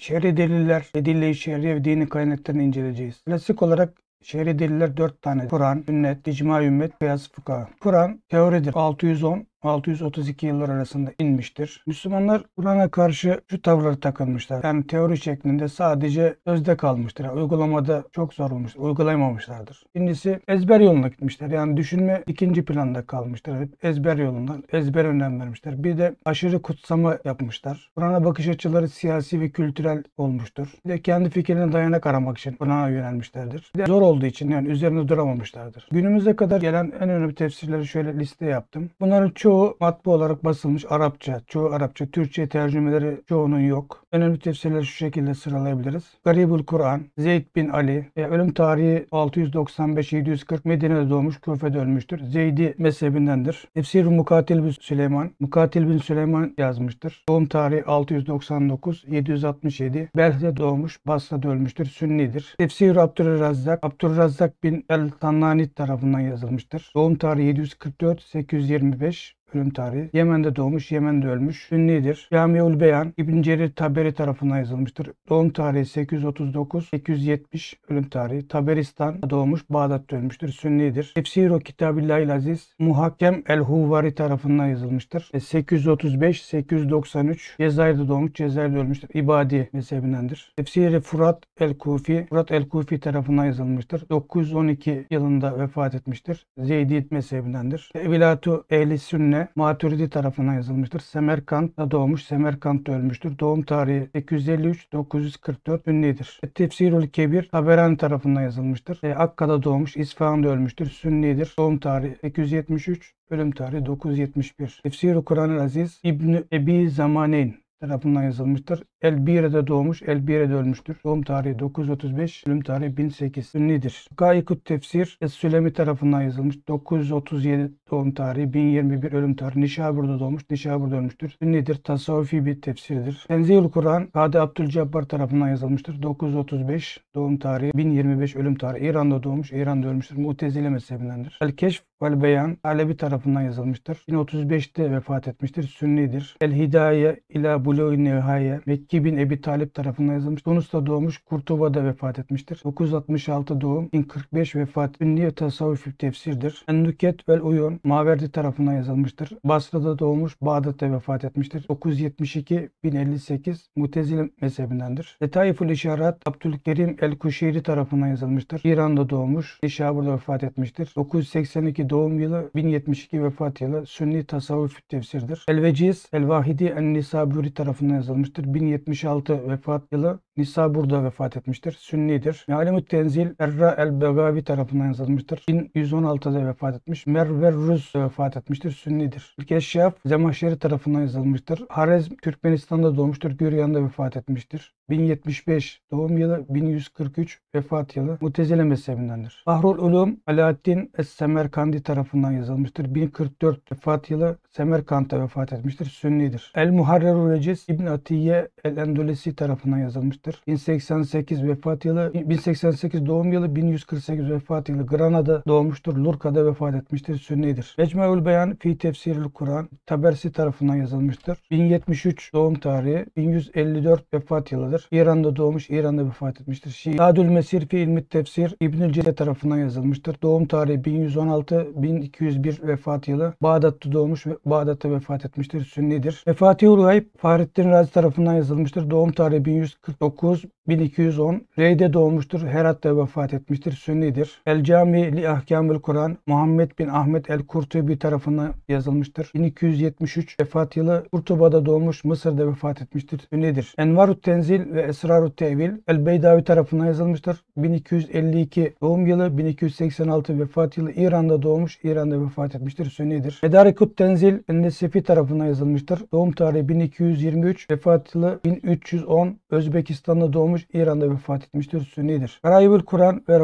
Şer'i deliller ve dille ve dini kaynaklarını inceleyeceğiz. Klasik olarak Şer'i deliller 4 tane. Kur'an, sünnet, icma ümmet, kıyas fıkha. Kur'an teoridir. 610 632 yıllar arasında inmiştir. Müslümanlar Kur'an'a karşı şu tavırları takılmışlar. Yani teori şeklinde sadece özde kalmıştır. Yani uygulamada çok zor olmuştur. Uygulayamamışlardır. Birincisi ezber yoluna gitmişler. Yani düşünme ikinci planda kalmıştır. Hep ezber yolunda ezber önem vermişler. Bir de aşırı kutsama yapmışlar. Kur'an'a bakış açıları siyasi ve kültürel olmuştur. Bir de kendi fikrine dayanak aramak için Kur'an'a yönelmişlerdir. Bir de zor olduğu için yani üzerinde duramamışlardır. Günümüze kadar gelen en önemli tefsirleri şöyle liste yaptım. Bunların çoğu çoğu matbu olarak basılmış Arapça, çoğu Arapça, Türkçe tercümeleri çoğunun yok. Önemli tefsirleri şu şekilde sıralayabiliriz. Garibul Kur'an, Zeyd bin Ali, e, ölüm tarihi 695-740 Medine'de doğmuş, Küfe'de ölmüştür. Zeydi mezhebindendir. Tefsir Mukatil bin Süleyman, Mukatil bin Süleyman yazmıştır. Doğum tarihi 699-767, Belh'de doğmuş, Basra'da ölmüştür, Sünnidir. Tefsir Abdurrazzak, Abdurrazzak bin El-Tannani tarafından yazılmıştır. Doğum tarihi 744-825, ölüm tarihi. Yemen'de doğmuş, Yemen'de ölmüş. Sünnidir. Camiul Beyan İbn Cerir Taberi tarafından yazılmıştır. Doğum tarihi 839, 870 ölüm tarihi. Taberistan doğmuş, Bağdat'ta ölmüştür. Sünnidir. Tefsiru Kitabillahil Aziz Muhakkem El Huvari tarafından yazılmıştır. 835, e, 893 Cezayir'de doğmuş, Cezayir'de ölmüştür. İbadi mezhebindendir. Tefsiri Furat El Kufi Furat El Kufi tarafından yazılmıştır. 912 yılında vefat etmiştir. Zeydid mezhebindendir. Evilatu Ehli Sünne Yine Maturidi tarafından yazılmıştır. Semerkant'ta doğmuş, Semerkant'ta ölmüştür. Doğum tarihi 853-944 ünlidir. Tefsirül Kebir Taberani tarafından yazılmıştır. E, Akka'da doğmuş, İsfahan'da ölmüştür. Sünnidir. Doğum tarihi 273, ölüm tarihi 971. Tefsir-i Kur'an-ı Aziz İbni Ebi Zamaneyn tarafından yazılmıştır. Elbire'de doğmuş, Elbire'de ölmüştür. Doğum tarihi 935, ölüm tarihi 1008. Sünnidir. Gaykut Tefsir e, Sülemi tarafından yazılmış. 937 doğum tarihi, 1021 ölüm tarihi. Nişabur'da doğmuş, Nişabur'da ölmüştür. Sünnidir. Tasavvufi bir tefsirdir. Tenzihül Kur'an Kadi Abdülcebbar tarafından yazılmıştır. 935 doğum tarihi, 1025 ölüm tarihi. İran'da doğmuş, İran'da ölmüştür. Mutezile mezhebindendir. El Keşf vel Beyan Alevi tarafından yazılmıştır. 1035'te vefat etmiştir. Sünnidir. El Hidaye ila Bulû-i Nihaye, Mekki bin Ebi Talip tarafından yazılmış. Tunus'ta doğmuş, Kurtuba'da vefat etmiştir. 966 doğum, 1045 vefat. Ünlü tasavvufi tefsirdir. Ennuket vel Uyun, Maverdi tarafından yazılmıştır. Basra'da doğmuş, Bağdat'ta vefat etmiştir. 972-1058 Mutezile mezhebindendir. Detayiful İşarat, Abdülkerim el-Kuşeyri tarafından yazılmıştır. İran'da doğmuş, Nişabur'da vefat etmiştir. 982 doğum yılı, 1072 vefat yılı Sünni tasavvufi tefsirdir. El-Veciz, El-Vahidi en-Nisaburi tarafından yazılmıştır. 1076 vefat yılı Nisa burada vefat etmiştir. Sünnidir. Mealemü Tenzil Erra el-Begavi tarafından yazılmıştır. 1116'da vefat etmiş. Rus vefat etmiştir. Sünnidir. İlk Eşyaf Zemahşeri tarafından yazılmıştır. Harezm Türkmenistan'da doğmuştur. Güryan'da vefat etmiştir. 1075 doğum yılı 1143 vefat yılı Mutezile mezhebindendir. Bahrul Ulum Alaaddin Es-Semerkandi tarafından yazılmıştır. 1044 vefat yılı Semerkant'ta vefat etmiştir. Sünnidir. El-Muharrerul Recis İbn Atiye El-Endülesi tarafından yazılmıştır olacaktır. 1088 vefat yılı, 1088 doğum yılı, 1148 vefat yılı Granada doğmuştur. Lurka'da vefat etmiştir. Sünnidir. Mecmuul Beyan fi tefsirül Kur'an Tabersi tarafından yazılmıştır. 1073 doğum tarihi, 1154 vefat yılıdır. İran'da doğmuş, İran'da vefat etmiştir. Şiadül Mesir fi ilmi tefsir İbnül Celle tarafından yazılmıştır. Doğum tarihi 1116, 1201 vefat yılı. Bağdat'ta doğmuş ve Bağdat'ta vefat etmiştir. Sünnidir. Vefatihul Gayb Fahrettin Razi tarafından yazılmıştır. Doğum tarihi 1149 1209 1210 Rey'de doğmuştur. Herat'ta vefat etmiştir. Sünnidir. El Cami li Ahkamül Kur'an Muhammed bin Ahmet el Kurtubi tarafından yazılmıştır. 1273 vefat yılı Kurtuba'da doğmuş Mısır'da vefat etmiştir. Sünnidir. Envarut Tenzil ve Esrarut Tevil El Beydavi tarafından yazılmıştır. 1252 doğum yılı 1286 vefat yılı İran'da doğmuş. İran'da vefat etmiştir. Sünnidir. Medarikut Tenzil Ennesefi tarafından yazılmıştır. Doğum tarihi 1223 vefat yılı 1310 Özbekistan Hindistan'da doğmuş, İran'da vefat etmiştir. Sünnidir. Garaibül Kur'an ve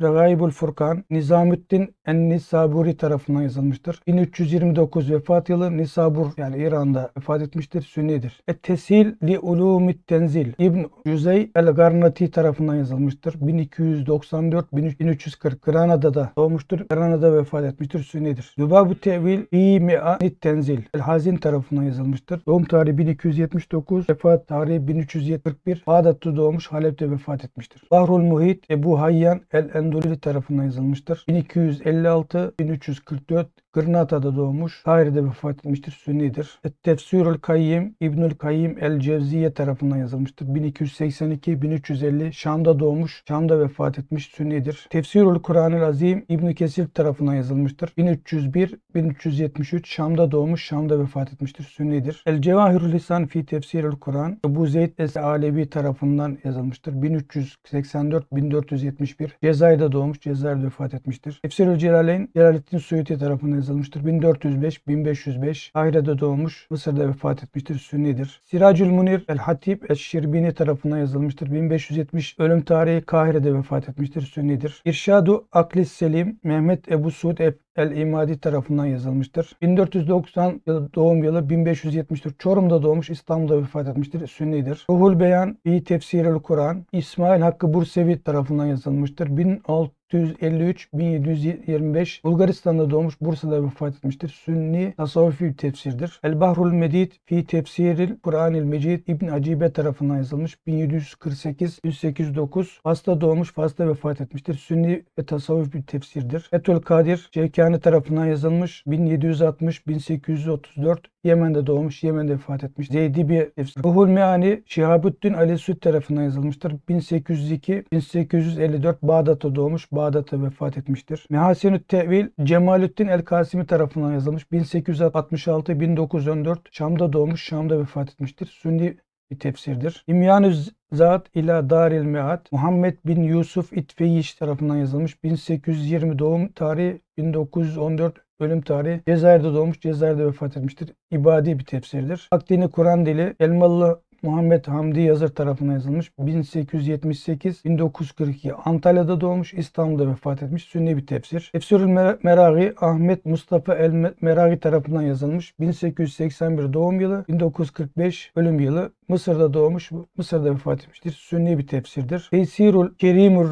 Regaibül Furkan Nizamüddin En-Nisaburi tarafından yazılmıştır. 1329 vefat yılı Nisabur yani İran'da vefat etmiştir. Sünnidir. Et-Tesil li Ulumit Tenzil İbn Cüzey El-Garnati tarafından yazılmıştır. 1294-1340 Granada'da doğmuştur. Granada'da vefat etmiştir. Sünnidir. Lübab-ı Tevil İ Tenzil El-Hazin tarafından yazılmıştır. Doğum tarihi 1279, vefat tarihi 1341. Bağdat'ta doğmuş, Halep'te vefat etmiştir. Bahrul Muhit Ebu Hayyan el-Endulili tarafından yazılmıştır. 1256, 1344, Gırnata'da doğmuş, Kahire'de vefat etmiştir, Sünnidir. Tefsirül Kayyim, İbnül Kayyim El Cevziye tarafından yazılmıştır. 1282-1350 Şam'da doğmuş, Şam'da vefat etmiş, Sünnidir. Tefsirül Kur'an-ı Azim İbn Kesir tarafından yazılmıştır. 1301-1373 Şam'da doğmuş, Şam'da vefat etmiştir, Sünnidir. El Cevahirül Lisan fi Tefsirül Kur'an Ebu Zeyd Es Alevi tarafından yazılmıştır. 1384-1471 Cezayir'de doğmuş, Cezayir'de vefat etmiştir. Tefsirül Celaleyn Celaleddin Suyuti tarafından yazılmıştır. 1405, 1505 Kahire'de doğmuş, Mısır'da vefat etmiştir. Sünnidir. Siracül Munir el Hatip el-Şirbini tarafından yazılmıştır. 1570 ölüm tarihi Kahire'de vefat etmiştir. Sünnidir. İrşadu Aklis Selim Mehmet Ebu Suud el-İmadi tarafından yazılmıştır. 1490 yılı doğum yılı 1574 Çorum'da doğmuş İstanbul'da vefat etmiştir. Sünnidir. Ruhul Beyan fi Tefsirül Kur'an İsmail Hakkı Bursevi tarafından yazılmıştır. 1653-1725 Bulgaristan'da doğmuş Bursa'da vefat etmiştir. Sünni tasavvufi tefsirdir. El Bahrul Medid fi tefsiril Kur'anil Mecid İbn Acibe tarafından yazılmış. 1748-1809 Fas'ta doğmuş Fas'ta vefat etmiştir. Sünni ve tasavvufi tefsirdir. Etül Kadir Şeykan Keftani tarafından yazılmış. 1760-1834 Yemen'de doğmuş, Yemen'de vefat etmiş. Zeydi bir tefsir. Ruhul Meani Şihabüddin Ali Süd tarafından yazılmıştır. 1802-1854 Bağdat'ta doğmuş, Bağdat'ta vefat etmiştir. Mehasinü Tevil Cemalüddin El Kasimi tarafından yazılmış. 1866-1914 Şam'da doğmuş, Şam'da vefat etmiştir. Sünni bir tefsirdir. İmyanü Zat ila Daril Meat Muhammed bin Yusuf İtfeyiş tarafından yazılmış. 1820 doğum tarihi 1914 ölüm tarihi Cezayir'de doğmuş, Cezayir'de vefat etmiştir. İbadi bir tefsirdir. Akdini Kur'an dili Elmalı Muhammed Hamdi Yazır tarafından yazılmış. 1878-1942 Antalya'da doğmuş, İstanbul'da vefat etmiş. Sünni bir tefsir. Tefsirül Mer Meragi Ahmet Mustafa El Meragi tarafından yazılmış. 1881 doğum yılı, 1945 ölüm yılı. Mısır'da doğmuş, Mısır'da vefat etmiştir. Sünni bir tefsirdir. Tesirul Kerimur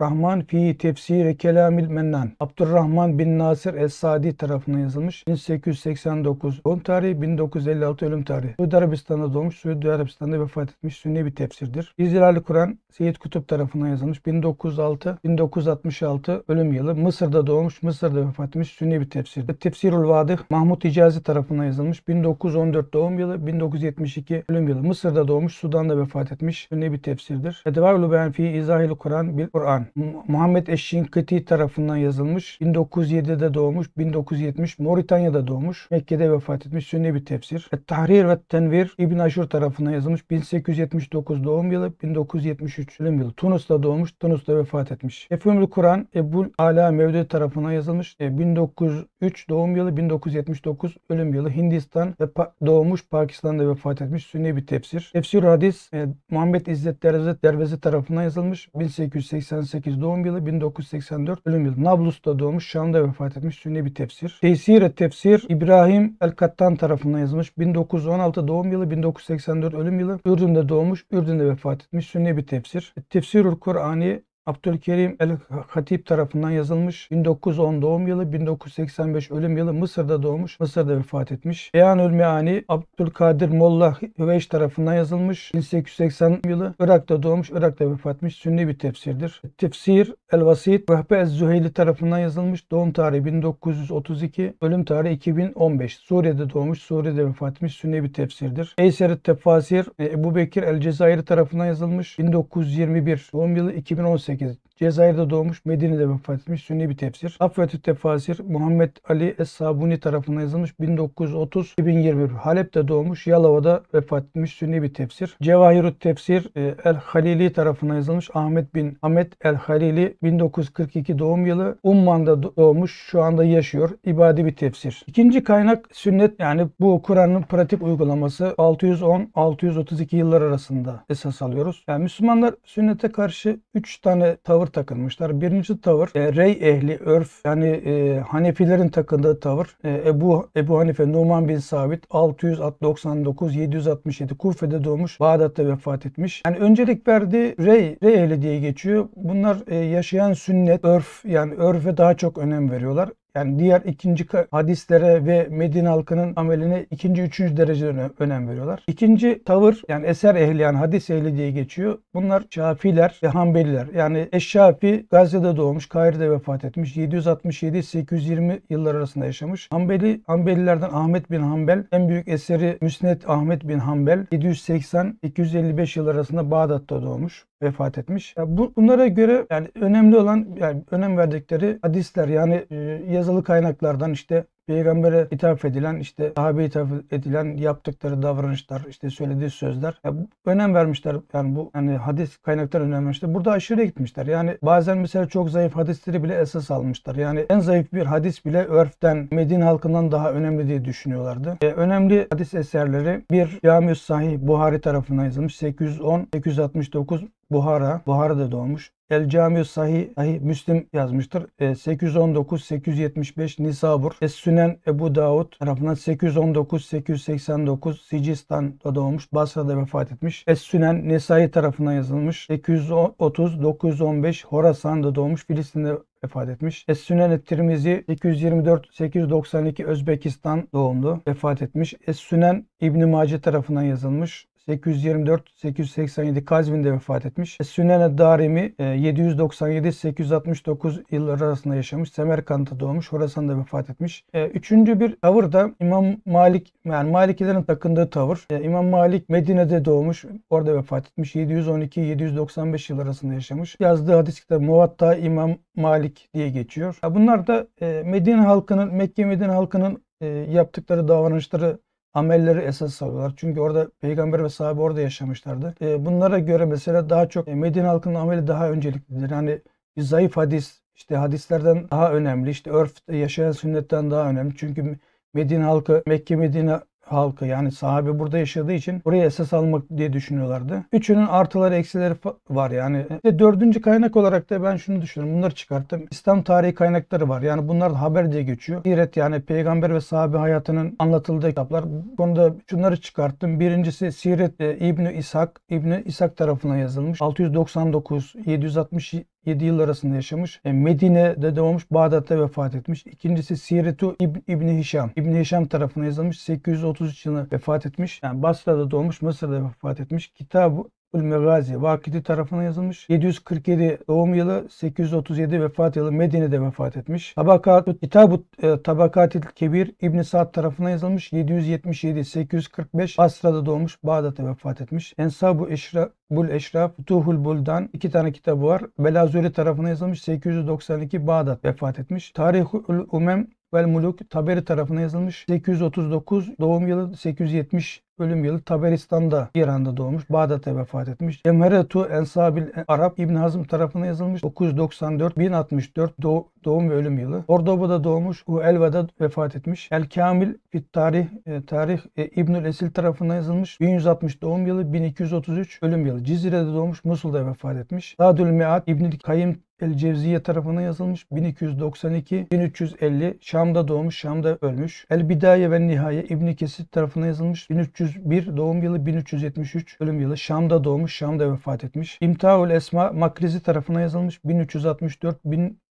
Rahman fi tefsiri kelamil mennan. Abdurrahman bin Nasir Es-Sadi tarafından yazılmış. 1889 doğum tarihi, 1956 ölüm tarihi. Suudi Arabistan'da doğmuş, Suudi Arabistan'da vefat etmiş. Sünni bir tefsirdir. İzlal-i Kur'an Seyyid Kutup tarafından yazılmış. 1906, 1966 ölüm yılı. Mısır'da doğmuş, Mısır'da vefat etmiş. Sünni bir tefsirdir. Tefsirul Vadih Mahmut Hicazi tarafından yazılmış. 1914 doğum yılı, 1972 ölüm yılı. Mısır'da doğmuş, Sudan'da vefat etmiş. Ne bir tefsirdir. Edvarlu Benfi İzahil Kur'an bir Kur'an. Muhammed Eşşinkıti tarafından yazılmış. 1907'de doğmuş, 1970 Moritanya'da doğmuş. Mekke'de vefat etmiş. Sünni bir tefsir. Et Tahrir ve Tenvir İbn Aşur tarafından yazılmış. 1879 doğum yılı, 1973 ölüm yılı. Tunus'ta doğmuş, Tunus'ta vefat etmiş. Efümül Kur'an Ebu Ala Mevdü tarafından yazılmış. 1903 e, doğum yılı, 1979 ölüm yılı. Hindistan ve pa- doğmuş, Pakistan'da vefat etmiş. Sünni bir tefsir tefsir. Tefsir hadis e, Muhammed İzzet Derzet Derbezi tarafından yazılmış. 1888 doğum yılı 1984 ölüm yılı. Nablus'ta doğmuş, Şam'da vefat etmiş sünni bir tefsir. Tesire tefsir İbrahim El-Kattan tarafından yazılmış. 1916 doğum yılı 1984 ölüm yılı. Ürdün'de doğmuş, Ürdün'de vefat etmiş sünni bir tefsir. Tefsirul Kur'ani Abdülkerim el-Hatip tarafından yazılmış. 1910 doğum yılı, 1985 ölüm yılı Mısır'da doğmuş, Mısır'da vefat etmiş. Beyanül Meani Abdülkadir Molla Hüveyş tarafından yazılmış. 1880 yılı Irak'ta doğmuş, Irak'ta vefat etmiş. Sünni bir tefsirdir. Tefsir el-Vasit Vehbe ez-Züheyli tarafından yazılmış. Doğum tarihi 1932, ölüm tarihi 2015. Suriye'de doğmuş, Suriye'de vefat etmiş. Sünni bir tefsirdir. Eyseri Tefasir Ebu Bekir el-Cezayir tarafından yazılmış. 1921 doğum yılı 2018 Because. Cezayir'de doğmuş, Medine'de vefat etmiş Sünni bir tefsir. Safvetü Tefasir Muhammed Ali Es-Sabuni tarafından yazılmış 1930-2021. Halep'te doğmuş, Yalova'da vefat etmiş Sünni bir tefsir. Cevahirut Tefsir e, El-Halili tarafından yazılmış Ahmet bin Ahmet El-Halili 1942 doğum yılı. Umman'da doğmuş, şu anda yaşıyor. İbadi bir tefsir. İkinci kaynak sünnet yani bu Kur'an'ın pratik uygulaması 610-632 yıllar arasında esas alıyoruz. Yani Müslümanlar sünnete karşı 3 tane tavır tavır takılmışlar. Birinci tavır e, rey ehli örf yani e, Hanefilerin takındığı tavır. E, Ebu Ebu Hanife Numan bin Sabit 699 767 Kufe'de doğmuş, Bağdat'ta vefat etmiş. Yani öncelik verdi rey rey ehli diye geçiyor. Bunlar e, yaşayan sünnet, örf yani örfe daha çok önem veriyorlar. Yani diğer ikinci hadislere ve Medine halkının ameline ikinci, üçüncü derecede önem veriyorlar. İkinci tavır yani eser ehli yani hadis ehli diye geçiyor. Bunlar Şafiler ve Hanbeliler. Yani Eşşafi Gazze'de doğmuş, Kahire'de vefat etmiş. 767-820 yıllar arasında yaşamış. Hanbeli, Hanbelilerden Ahmet bin Hanbel. En büyük eseri Müsnet Ahmet bin Hanbel. 780-255 yıl arasında Bağdat'ta doğmuş vefat etmiş. Yani bu, bunlara göre yani önemli olan yani önem verdikleri hadisler yani e, yazı yazılı kaynaklardan işte peygambere hitap edilen işte sahabe hitap edilen yaptıkları davranışlar işte söylediği sözler yani önem vermişler yani bu yani hadis kaynakları önem vermişler. Burada aşırı gitmişler. Yani bazen mesela çok zayıf hadisleri bile esas almışlar. Yani en zayıf bir hadis bile örften Medine halkından daha önemli diye düşünüyorlardı. E, önemli hadis eserleri bir Camius Sahih Buhari tarafından yazılmış 810 869 Buhara, Buhara'da doğmuş. El Camiu Sahih, Sahih Müslim yazmıştır. 819-875 e, Nisabur. Es Sünen Ebu Davud tarafından 819-889 Sicistan'da doğmuş. Basra'da vefat etmiş. Es Sünen Nesai tarafından yazılmış. 830-915 Horasan'da doğmuş. Filistin'de vefat etmiş. Es Sünen Tirmizi 824-892 Özbekistan doğumlu vefat etmiş. Es Sünen İbni Mace tarafından yazılmış. 824 887 Kazvin'de vefat etmiş. E, Sünene Darimi 797 e, 869 yılları arasında yaşamış. Semerkant'ta doğmuş. Horasan'da vefat etmiş. E, üçüncü bir tavır da İmam Malik yani Malikilerin takındığı tavır. İmam Malik Medine'de doğmuş. Orada vefat etmiş. 712 795 yıl arasında yaşamış. Yazdığı hadis kitabı Muvatta İmam Malik diye geçiyor. Bunlar da Medine halkının, Mekke Medine halkının yaptıkları davranışları amelleri esas alıyorlar. Çünkü orada peygamber ve sahabe orada yaşamışlardı. E, bunlara göre mesela daha çok e, Medine halkının ameli daha önceliklidir. Yani bir zayıf hadis işte hadislerden daha önemli. İşte örf yaşayan sünnetten daha önemli. Çünkü Medine halkı Mekke Medine halkı yani sahabe burada yaşadığı için oraya esas almak diye düşünüyorlardı. Üçünün artıları eksileri var yani. Ve dördüncü kaynak olarak da ben şunu düşünüyorum. Bunları çıkarttım. İslam tarihi kaynakları var. Yani bunlar da haber diye geçiyor. İret yani peygamber ve sahabe hayatının anlatıldığı kitaplar. Bu konuda şunları çıkarttım. Birincisi Siret e, İbni İshak. İbni İshak tarafından yazılmış. 699, 760 7 yıl arasında yaşamış. E, Medine'de doğmuş, Bağdat'ta vefat etmiş. İkincisi Siyeretu İb İbni Hişam. İbni Hişam tarafına yazılmış. 833 yılında vefat etmiş. Yani Basra'da doğmuş, Mısır'da vefat etmiş. kitabı Megazi Vakidi tarafına yazılmış. 747 doğum yılı, 837 vefat yılı Medine'de vefat etmiş. Tabakatut Kitabut e, Tabakatil Kebir İbn Saad tarafına yazılmış. 777 845 Basra'da doğmuş, Bağdat'ta vefat etmiş. Ensabu Eşra Bul Eşraf, Futuhul Buldan iki tane kitabı var. Belazuri tarafına yazılmış 892 Bağdat vefat etmiş. Tarihul Umem Vel Muluk Taberi tarafına yazılmış. 839 doğum yılı 870 Ölüm yılı Taberistan'da İran'da doğmuş. Bağdat'ta vefat etmiş. Emheretu Ensabil Arap İbn Hazm tarafına yazılmış. 994 1064 doğ, doğum ve ölüm yılı. Cordoba'da doğmuş. U Elva'da vefat etmiş. El Kamil Fit Tarih e, Tarih e, İbnül Esil tarafına yazılmış. 1160 doğum yılı 1233 ölüm yılı. Cizre'de doğmuş. Musul'da vefat etmiş. Zadül Mead İbnül Kayyim El Cevziye tarafına yazılmış. 1292-1350 Şam'da doğmuş, Şam'da ölmüş. El Bidaye ve Nihaye İbn Kesir tarafına yazılmış. 1300 1301 doğum yılı 1373 ölüm yılı. Şam'da doğmuş, Şam'da vefat etmiş. İmtaul Esma Makrizi tarafına yazılmış 1364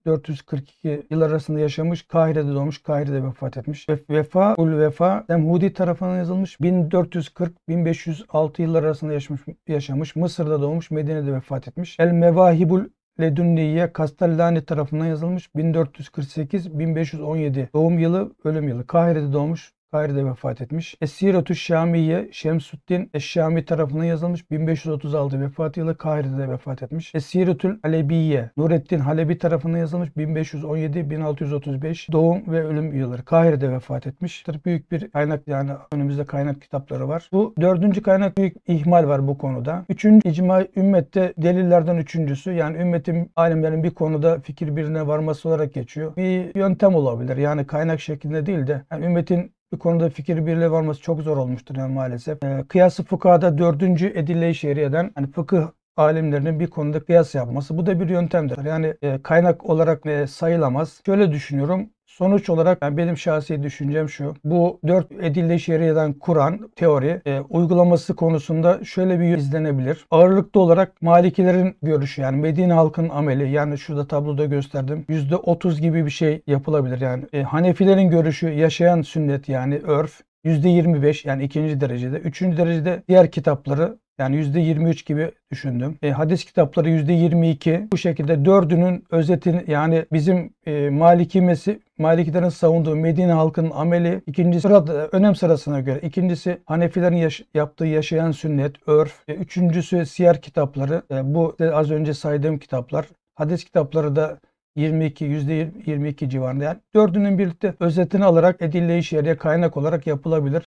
442 yıl arasında yaşamış. Kahire'de doğmuş. Kahire'de vefat etmiş. Ve Vefa ul Vefa Semhudi tarafından yazılmış. 1440-1506 yıllar arasında yaşamış, yaşamış. Mısır'da doğmuş. Medine'de vefat etmiş. El Mevahibul Ledünniye Kastellani tarafından yazılmış 1448-1517 doğum yılı ölüm yılı. Kahire'de doğmuş Kahire'de vefat etmiş. Esiretu Şamiye Şemsüddin Eşşami tarafından yazılmış. 1536 vefat yılı Kahire'de vefat etmiş. Esiretül Alebiye Nurettin Halebi tarafından yazılmış. 1517-1635 doğum ve ölüm yılları. Kahire'de vefat etmiştir. Büyük bir kaynak yani önümüzde kaynak kitapları var. Bu dördüncü kaynak büyük ihmal var bu konuda. Üçüncü icma ümmette delillerden üçüncüsü. Yani ümmetin alimlerin bir konuda fikir birine varması olarak geçiyor. Bir yöntem olabilir. Yani kaynak şeklinde değil de yani ümmetin bu konuda fikir birliği varması çok zor olmuştur yani maalesef. E, kıyası fıkhada dördüncü edille-i şeriyeden hani fıkıh alimlerinin bir konuda kıyas yapması. Bu da bir yöntemdir. Yani e, kaynak olarak e, sayılamaz. Şöyle düşünüyorum. Sonuç olarak yani benim şahsi düşüncem şu. Bu dört edille şeriyeden kuran teori e, uygulaması konusunda şöyle bir izlenebilir. Ağırlıklı olarak Malikilerin görüşü yani Medine halkın ameli yani şurada tabloda gösterdim. yüzde otuz gibi bir şey yapılabilir. Yani e, Hanefilerin görüşü yaşayan sünnet yani örf %25 yani ikinci derecede. Üçüncü derecede diğer kitapları yani %23 gibi düşündüm. E, hadis kitapları %22. Bu şekilde dördünün özetini yani bizim e, Maliki mesi, Malikilerin savunduğu Medine halkının ameli ikinci sırada önem sırasına göre. ikincisi Hanefilerin yaş- yaptığı yaşayan sünnet, örf. E, üçüncüsü siyer kitapları. E, bu az önce saydığım kitaplar. Hadis kitapları da 22 %22 civarında yani dördünün birlikte özetini alarak edille-i kaynak olarak yapılabilir.